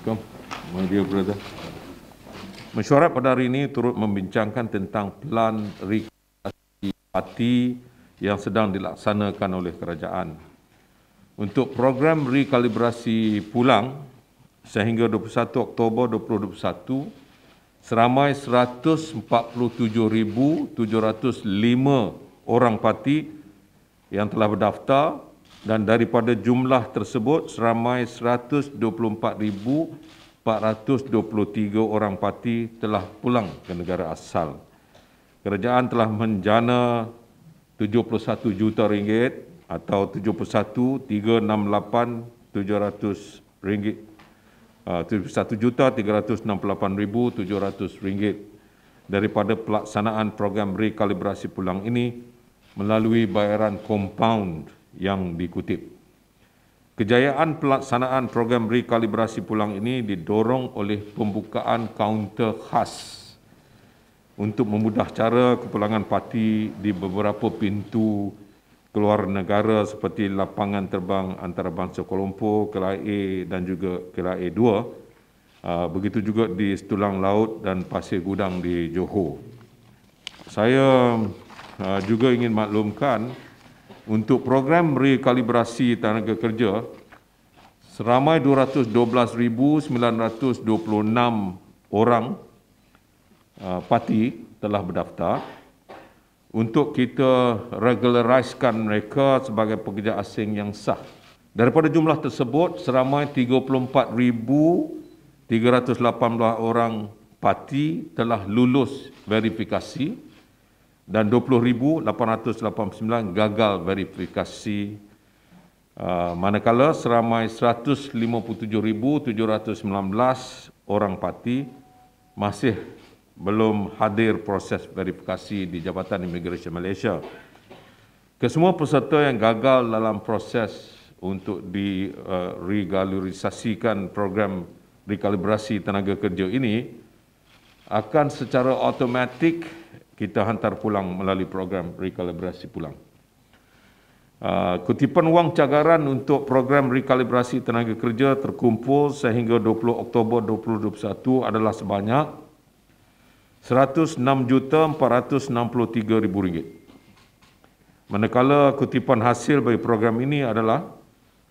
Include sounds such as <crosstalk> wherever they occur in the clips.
Kom, my dear brother. Mesyuarat pada hari ini turut membincangkan tentang pelan rekreasi parti yang sedang dilaksanakan oleh kerajaan. Untuk program rekalibrasi pulang sehingga 21 Oktober 2021, seramai 147,705 orang parti yang telah berdaftar dan daripada jumlah tersebut seramai 124,423 orang parti telah pulang ke negara asal. Kerajaan telah menjana 71 juta ringgit atau 71,368,700 ringgit. 71 ah, juta ringgit daripada pelaksanaan program rekalibrasi pulang ini melalui bayaran compound yang dikutip. Kejayaan pelaksanaan program rekalibrasi pulang ini didorong oleh pembukaan kaunter khas untuk memudah cara kepulangan parti di beberapa pintu keluar negara seperti lapangan terbang antarabangsa Kuala Lumpur, Kelai dan juga Kelai 2. Begitu juga di Setulang Laut dan Pasir Gudang di Johor. Saya Ah, juga ingin maklumkan untuk program rekalibrasi tenaga kerja seramai 212,926 orang ah, parti telah berdaftar untuk kita regulariskan mereka sebagai pekerja asing yang sah. Daripada jumlah tersebut, seramai 34,318 orang parti telah lulus verifikasi dan 20,889 gagal verifikasi uh, manakala seramai 157,719 orang parti masih belum hadir proses verifikasi di Jabatan Immigration Malaysia. Kesemua peserta yang gagal dalam proses untuk diregalurisasikan uh, program rekalibrasi tenaga kerja ini akan secara automatik kita hantar pulang melalui program rekalibrasi pulang. Uh, kutipan wang cagaran untuk program rekalibrasi tenaga kerja terkumpul sehingga 20 Oktober 2021 adalah sebanyak RM106,463,000. Manakala kutipan hasil bagi program ini adalah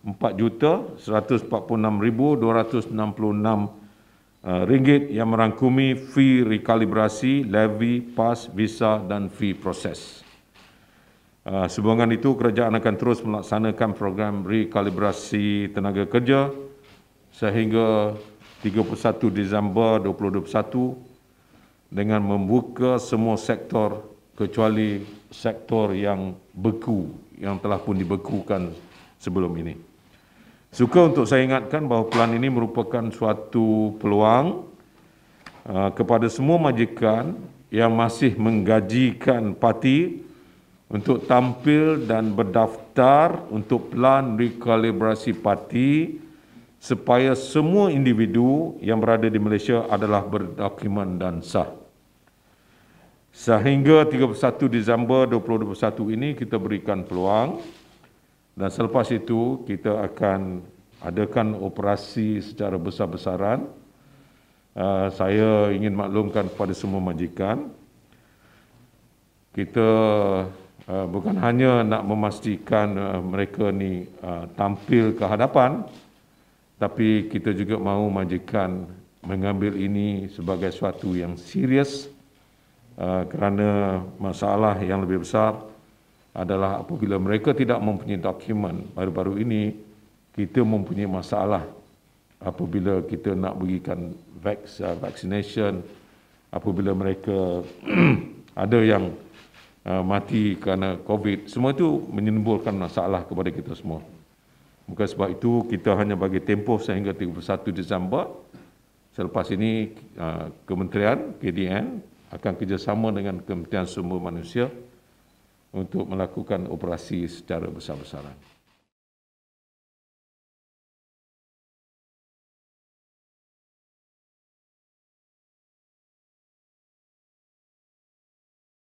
RM4,146,266,000. Uh, ringgit yang merangkumi fee rekalibrasi, levy, pas, visa dan fee proses. Uh, Sebuah itu, kerajaan akan terus melaksanakan program rekalibrasi tenaga kerja sehingga 31 Disember 2021 dengan membuka semua sektor kecuali sektor yang beku, yang telah pun dibekukan sebelum ini. Suka untuk saya ingatkan bahawa pelan ini merupakan suatu peluang uh, kepada semua majikan yang masih menggajikan parti untuk tampil dan berdaftar untuk pelan rekalibrasi parti supaya semua individu yang berada di Malaysia adalah berdokumen dan sah. Sehingga 31 Disember 2021 ini kita berikan peluang. Dan selepas itu kita akan adakan operasi secara besar-besaran. Uh, saya ingin maklumkan kepada semua majikan, kita uh, bukan hanya nak memastikan uh, mereka ni tampil ke hadapan, tapi kita juga mahu majikan mengambil ini sebagai suatu yang serius kerana masalah yang lebih besar adalah apabila mereka tidak mempunyai dokumen baru-baru ini kita mempunyai masalah apabila kita nak berikan vaks uh, vaccination apabila mereka <clears throat> ada yang uh, mati kerana covid semua itu menimbulkan masalah kepada kita semua bukan sebab itu kita hanya bagi tempoh sehingga 31 Disember selepas ini uh, kementerian KDN akan kerjasama dengan kementerian sumber manusia untuk melakukan operasi secara besar-besaran.